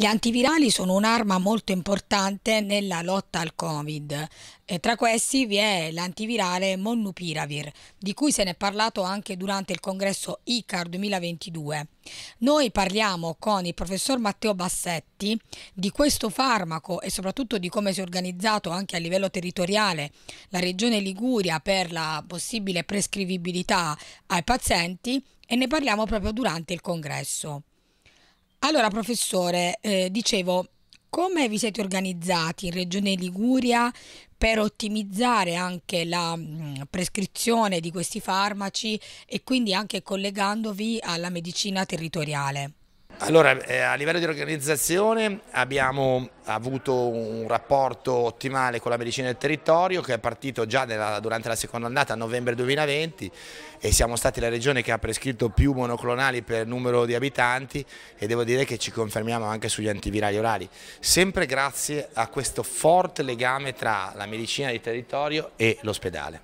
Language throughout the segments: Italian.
Gli antivirali sono un'arma molto importante nella lotta al Covid. E tra questi vi è l'antivirale Monnupiravir, di cui se ne è parlato anche durante il congresso ICAR 2022. Noi parliamo con il professor Matteo Bassetti di questo farmaco e soprattutto di come si è organizzato anche a livello territoriale la regione Liguria per la possibile prescrivibilità ai pazienti e ne parliamo proprio durante il congresso. Allora, professore, eh, dicevo, come vi siete organizzati in Regione Liguria per ottimizzare anche la mh, mm, prescrizione di questi farmaci e quindi anche collegandovi alla medicina territoriale? Allora, eh, a livello di organizzazione abbiamo avuto un rapporto ottimale con la medicina del territorio che è partito già nella, durante la seconda andata a novembre 2020 e siamo stati la regione che ha prescritto più monoclonali per numero di abitanti e devo dire che ci confermiamo anche sugli antivirali orali, sempre grazie a questo forte legame tra la medicina di territorio e l'ospedale.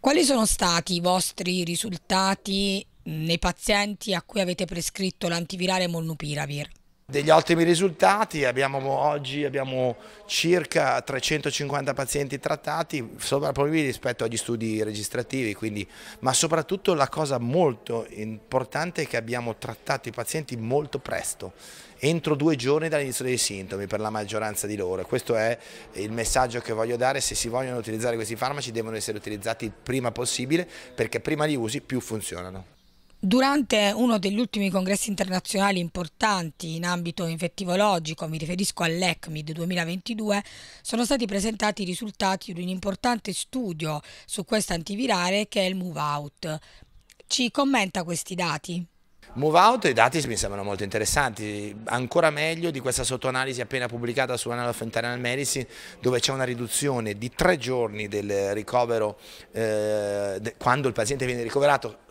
Quali sono stati i vostri risultati nei pazienti a cui avete prescritto l'antivirale Molnupiravir. Degli ottimi risultati, abbiamo, oggi abbiamo circa 350 pazienti trattati, sovrapponibili rispetto agli studi registrativi, quindi, ma soprattutto la cosa molto importante è che abbiamo trattato i pazienti molto presto, entro due giorni dall'inizio dei sintomi per la maggioranza di loro. Questo è il messaggio che voglio dare, se si vogliono utilizzare questi farmaci devono essere utilizzati il prima possibile perché prima li usi più funzionano. Durante uno degli ultimi congressi internazionali importanti in ambito infettivologico, mi riferisco all'ECMID 2022, sono stati presentati i risultati di un importante studio su questo antivirale che è il Move Out. Ci commenta questi dati. Move Out, i dati mi sembrano molto interessanti, ancora meglio di questa sottoanalisi appena pubblicata su Anal of Internal Medicine dove c'è una riduzione di tre giorni del ricovero eh, quando il paziente viene ricoverato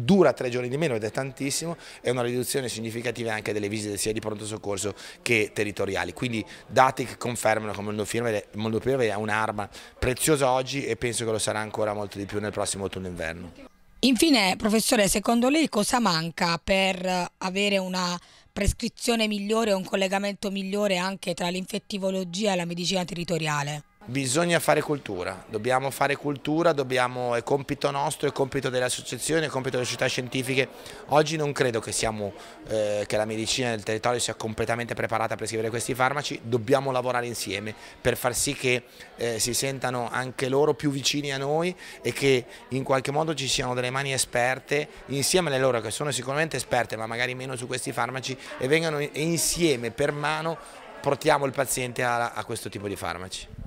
dura tre giorni di meno ed è tantissimo, è una riduzione significativa anche delle visite sia di pronto soccorso che territoriali. Quindi dati che confermano che il mondo primavera è un'arma preziosa oggi e penso che lo sarà ancora molto di più nel prossimo autunno-inverno. Infine, professore, secondo lei cosa manca per avere una prescrizione migliore e un collegamento migliore anche tra l'infettivologia e la medicina territoriale? Bisogna fare cultura, dobbiamo fare cultura, dobbiamo, è compito nostro, è compito delle associazioni, è compito delle società scientifiche. Oggi non credo che, siamo, eh, che la medicina del territorio sia completamente preparata a prescrivere questi farmaci, dobbiamo lavorare insieme per far sì che eh, si sentano anche loro più vicini a noi e che in qualche modo ci siano delle mani esperte, insieme alle loro che sono sicuramente esperte ma magari meno su questi farmaci e vengano insieme per mano portiamo il paziente a, a questo tipo di farmaci.